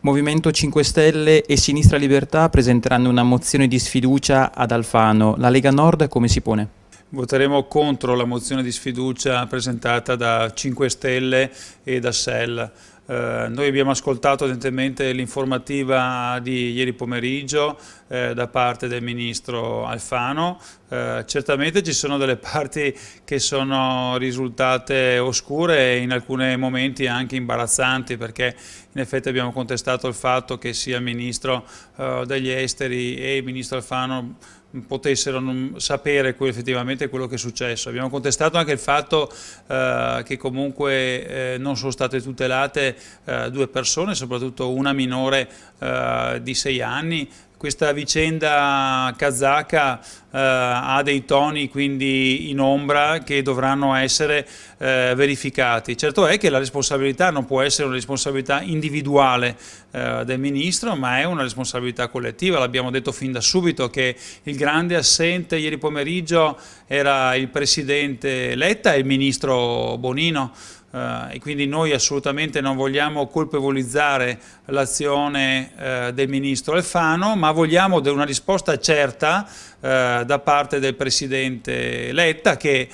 Movimento 5 Stelle e Sinistra Libertà presenteranno una mozione di sfiducia ad Alfano. La Lega Nord come si pone? Voteremo contro la mozione di sfiducia presentata da 5 Stelle e da SEL eh, noi abbiamo ascoltato attentivamente l'informativa di ieri pomeriggio eh, da parte del Ministro Alfano, eh, certamente ci sono delle parti che sono risultate oscure e in alcuni momenti anche imbarazzanti perché in effetti abbiamo contestato il fatto che sia il Ministro eh, degli Esteri e il Ministro Alfano potessero sapere effettivamente quello che è successo. Abbiamo contestato anche il fatto eh, che comunque eh, non sono state tutelate eh, due persone, soprattutto una minore eh, di sei anni. Questa vicenda kazaka eh, ha dei toni quindi in ombra che dovranno essere eh, verificati. Certo è che la responsabilità non può essere una responsabilità individuale eh, del Ministro, ma è una responsabilità collettiva. L'abbiamo detto fin da subito che il grande assente ieri pomeriggio era il Presidente Letta e il Ministro Bonino. Uh, e quindi noi assolutamente non vogliamo colpevolizzare l'azione uh, del Ministro Alfano, ma vogliamo una risposta certa uh, da parte del Presidente Letta che